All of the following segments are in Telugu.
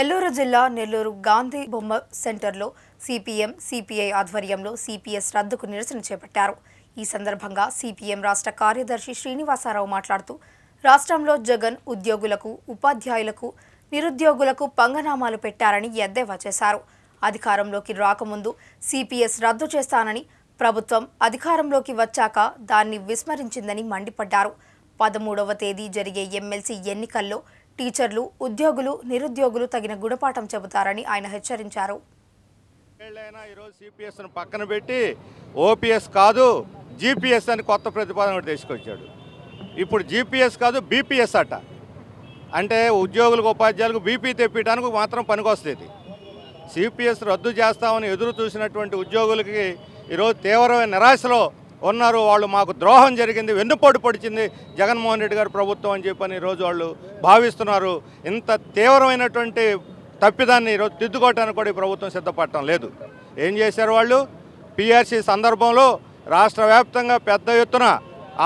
నెల్లూరు జిల్లా నెల్లూరు గాంధీ బొమ్మ సెంటర్లో సిపిఎం సిపిఐ ఆధ్వర్యంలో సిపిఎస్ రద్దుకు నిరసన చేపట్టారు ఈ సందర్భంగా సిపిఎం రాష్ట్ర కార్యదర్శి శ్రీనివాసరావు మాట్లాడుతూ రాష్ట్రంలో జగన్ ఉద్యోగులకు ఉపాధ్యాయులకు నిరుద్యోగులకు పంగనామాలు పెట్టారని ఎద్దేవా చేశారు అధికారంలోకి రాకముందు సిపిఎస్ రద్దు చేస్తానని ప్రభుత్వం అధికారంలోకి వచ్చాక దాన్ని విస్మరించిందని మండిపడ్డారు పదమూడవ తేదీ జరిగే ఎమ్మెల్సీ ఎన్నికల్లో టీచర్లు ఉద్యోగులు నిరుద్యోగులు తగిన గుణపాఠం చెబుతారని ఆయన హెచ్చరించారు ఈరోజు సిపిఎస్ను పక్కన పెట్టి ఓపీఎస్ కాదు జీపీఎస్ అని కొత్త ప్రతిపాదన తీసుకొచ్చాడు ఇప్పుడు జీపీఎస్ కాదు బీపీఎస్ అట అంటే ఉద్యోగులకు ఉపాధ్యాయులకు బీపీ తెప్పించడానికి మాత్రం పనికొస్తుంది సిపిఎస్ రద్దు చేస్తామని ఎదురు చూసినటువంటి ఉద్యోగులకి ఈరోజు తీవ్రమైన నిరాశలో ఉన్నారు వాళ్ళు మాకు ద్రోహం జరిగింది వెన్నుపోటు పొడిచింది జగన్మోహన్ రెడ్డి గారు ప్రభుత్వం అని చెప్పని ఈరోజు వాళ్ళు భావిస్తున్నారు ఇంత తీవ్రమైనటువంటి తప్పిదాన్ని ఈరోజు దిద్దుకోవటానికి కూడా ఈ ప్రభుత్వం సిద్ధపడటం లేదు ఏం చేశారు వాళ్ళు పిఆర్సీ సందర్భంలో రాష్ట్ర వ్యాప్తంగా పెద్ద ఎత్తున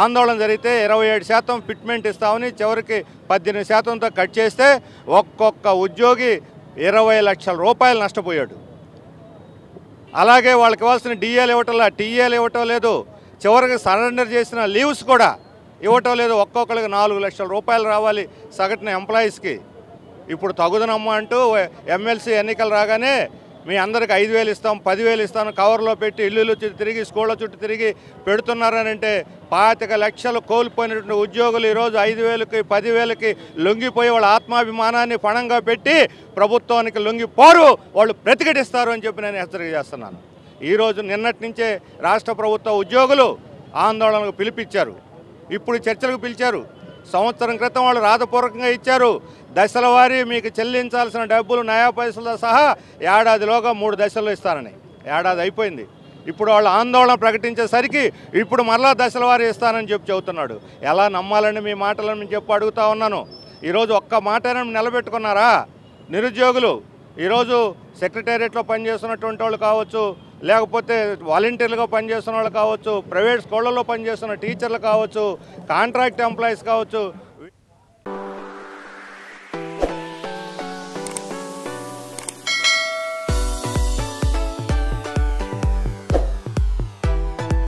ఆందోళన జరిగితే ఇరవై ఏడు శాతం ఫిట్మెంట్ ఇస్తామని చివరికి పద్దెనిమిది శాతంతో కట్ చేస్తే ఒక్కొక్క ఉద్యోగి ఇరవై లక్షల రూపాయలు నష్టపోయాడు అలాగే వాళ్ళకి ఇవ్వాల్సిన డిఏలు ఇవ్వటంలా టీఏలు ఇవ్వటం లేదు చివరికి సరెండర్ చేసిన లీవ్స్ కూడా ఇవ్వటం లేదు ఒక్కొక్కరికి నాలుగు లక్షల రూపాయలు రావాలి సగటున ఎంప్లాయీస్కి ఇప్పుడు తగుదనమ్మ అంటూ ఎమ్మెల్సీ ఎన్నికలు రాగానే మీ అందరికి ఐదు వేలు ఇస్తాం పదివేలు ఇస్తాను కవర్లో పెట్టి ఇల్లు చుట్టూ తిరిగి స్కూళ్ళ చుట్టూ తిరిగి అంటే పాతిక లక్షలు కోల్పోయినటువంటి ఉద్యోగులు ఈరోజు ఐదు వేలకి పదివేలకి లొంగిపోయి వాళ్ళ ఆత్మాభిమానాన్ని పణంగా పెట్టి ప్రభుత్వానికి లొంగిపోరు వాళ్ళు ప్రతిఘటిస్తారు అని చెప్పి నేను హెచ్చరిక చేస్తున్నాను ఈరోజు నిన్నటి నుంచే రాష్ట్ర ప్రభుత్వ ఉద్యోగులు ఆందోళనకు పిలిపించారు ఇప్పుడు చర్చలకు పిలిచారు సంవత్సరం క్రితం వాళ్ళు రాతపూర్వకంగా ఇచ్చారు దశల మీకు చెల్లించాల్సిన డబ్బులు నయా పైసలతో సహా ఏడాదిలోగా మూడు దశలు ఇస్తారని ఏడాది అయిపోయింది ఇప్పుడు వాళ్ళు ఆందోళన ప్రకటించేసరికి ఇప్పుడు మరలా దశల ఇస్తానని చెప్పి చెబుతున్నాడు ఎలా నమ్మాలని మీ మాటలను చెప్పి అడుగుతా ఉన్నాను ఈరోజు ఒక్క మాటను నిలబెట్టుకున్నారా నిరుద్యోగులు ఈరోజు సెక్రటేరియట్లో పనిచేస్తున్నటువంటి వాళ్ళు కావచ్చు లేకపోతే వాలంటీర్లుగా పనిచేస్తున్న వాళ్ళు కావచ్చు ప్రైవేట్ స్కూళ్ళల్లో పనిచేస్తున్న టీచర్లు కావచ్చు కాంట్రాక్ట్ ఎంప్లాయీస్ కావచ్చు